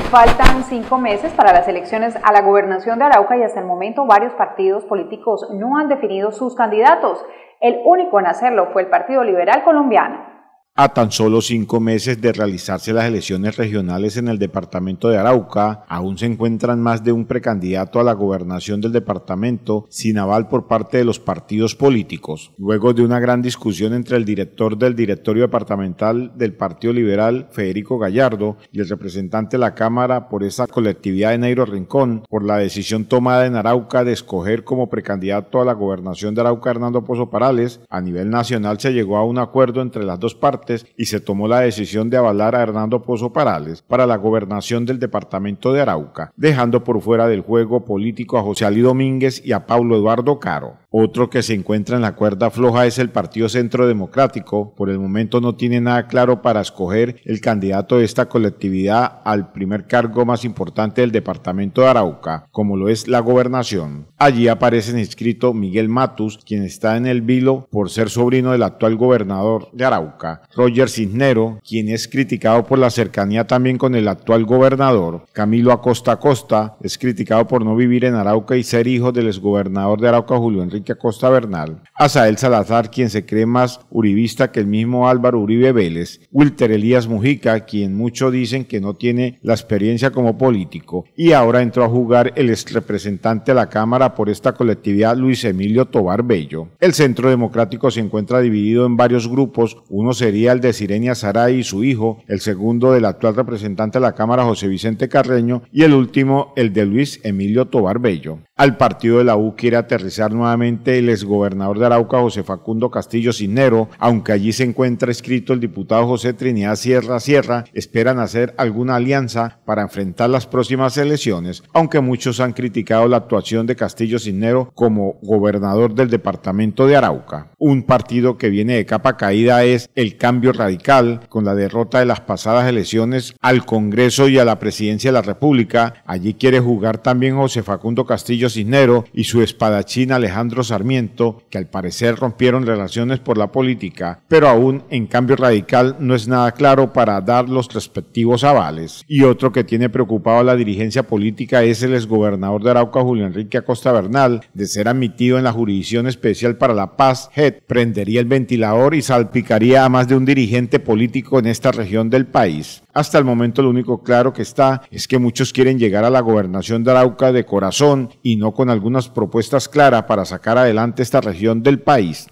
faltan cinco meses para las elecciones a la gobernación de Arauca y hasta el momento varios partidos políticos no han definido sus candidatos. El único en hacerlo fue el Partido Liberal Colombiano. A tan solo cinco meses de realizarse las elecciones regionales en el departamento de Arauca, aún se encuentran más de un precandidato a la gobernación del departamento sin aval por parte de los partidos políticos. Luego de una gran discusión entre el director del directorio departamental del Partido Liberal, Federico Gallardo, y el representante de la Cámara por esa colectividad de Nairo Rincón, por la decisión tomada en Arauca de escoger como precandidato a la gobernación de Arauca Hernando Pozo Parales, a nivel nacional se llegó a un acuerdo entre las dos partes y se tomó la decisión de avalar a Hernando Pozo Parales para la gobernación del departamento de Arauca, dejando por fuera del juego político a José Ali Domínguez y a Pablo Eduardo Caro. Otro que se encuentra en la cuerda floja es el Partido Centro Democrático. Por el momento no tiene nada claro para escoger el candidato de esta colectividad al primer cargo más importante del departamento de Arauca, como lo es la gobernación. Allí en inscrito Miguel Matus, quien está en el vilo por ser sobrino del actual gobernador de Arauca, Roger Cisnero, quien es criticado por la cercanía también con el actual gobernador. Camilo Acosta Acosta es criticado por no vivir en Arauca y ser hijo del exgobernador de Arauca Julio Enrique Acosta Bernal. Azael Salazar, quien se cree más uribista que el mismo Álvaro Uribe Vélez. Wilter Elías Mujica, quien muchos dicen que no tiene la experiencia como político. Y ahora entró a jugar el exrepresentante representante a la Cámara por esta colectividad Luis Emilio Tobar Bello. El Centro Democrático se encuentra dividido en varios grupos. Uno sería el de Sirenia Saray y su hijo, el segundo del actual representante de la Cámara José Vicente Carreño y el último el de Luis Emilio Tobar Bello al partido de la U quiere aterrizar nuevamente el exgobernador de Arauca, José Facundo Castillo Cisnero, aunque allí se encuentra escrito el diputado José Trinidad Sierra Sierra, esperan hacer alguna alianza para enfrentar las próximas elecciones, aunque muchos han criticado la actuación de Castillo Cisnero como gobernador del departamento de Arauca. Un partido que viene de capa caída es el cambio radical, con la derrota de las pasadas elecciones al Congreso y a la presidencia de la República. Allí quiere jugar también José Facundo Castillo Cisnero y su espadachín Alejandro Sarmiento, que al parecer rompieron relaciones por la política, pero aún en cambio radical no es nada claro para dar los respectivos avales. Y otro que tiene preocupado a la dirigencia política es el exgobernador de Arauca, Julio Enrique Acosta Bernal, de ser admitido en la jurisdicción especial para la paz, JET, prendería el ventilador y salpicaría a más de un dirigente político en esta región del país. Hasta el momento lo único claro que está es que muchos quieren llegar a la gobernación de Arauca de corazón y no con algunas propuestas claras para sacar adelante esta región del país.